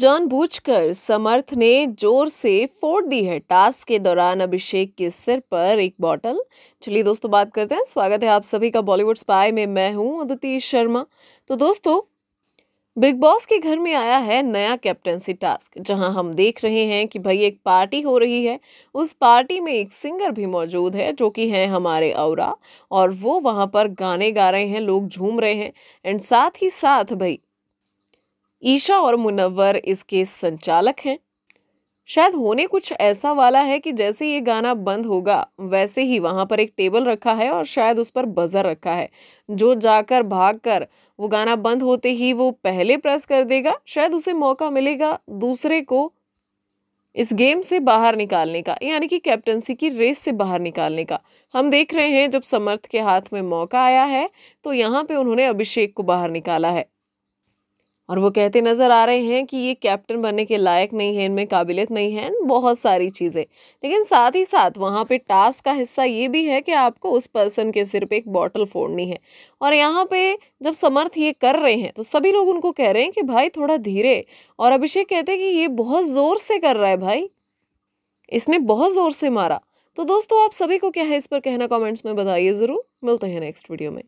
जानबूझकर समर्थ ने जोर से फोड़ दी है टास्क के दौरान अभिषेक के सिर पर एक बॉटल चलिए दोस्तों बात करते हैं स्वागत है आप सभी का बॉलीवुड स्पाई में मैं हूं अदिति शर्मा तो दोस्तों बिग बॉस के घर में आया है नया कैप्टनसी टास्क जहां हम देख रहे हैं कि भाई एक पार्टी हो रही है उस पार्टी में एक सिंगर भी मौजूद है जो कि है हमारे औरा और वो वहां पर गाने गा रहे हैं लोग झूम रहे हैं एंड साथ ही साथ भाई ईशा और मुनवर इसके संचालक हैं शायद होने कुछ ऐसा वाला है कि जैसे ये गाना बंद होगा वैसे ही वहाँ पर एक टेबल रखा है और शायद उस पर बजर रखा है जो जाकर भाग कर वो गाना बंद होते ही वो पहले प्रेस कर देगा शायद उसे मौका मिलेगा दूसरे को इस गेम से बाहर निकालने का यानी कि कैप्टनसी की रेस से बाहर निकालने का हम देख रहे हैं जब समर्थ के हाथ में मौका आया है तो यहाँ पे उन्होंने अभिषेक को बाहर निकाला है और वो कहते नज़र आ रहे हैं कि ये कैप्टन बनने के लायक नहीं है इनमें काबिलियत नहीं है बहुत सारी चीज़ें लेकिन साथ ही साथ वहाँ पे टास्क का हिस्सा ये भी है कि आपको उस पर्सन के सिर पे एक बॉटल फोड़नी है और यहाँ पे जब समर्थ ये कर रहे हैं तो सभी लोग उनको कह रहे हैं कि भाई थोड़ा धीरे और अभिषेक कहते हैं कि ये बहुत ज़ोर से कर रहा है भाई इसने बहुत ज़ोर से मारा तो दोस्तों आप सभी को क्या है इस पर कहना कॉमेंट्स में बताइए ज़रूर मिलते हैं नेक्स्ट वीडियो में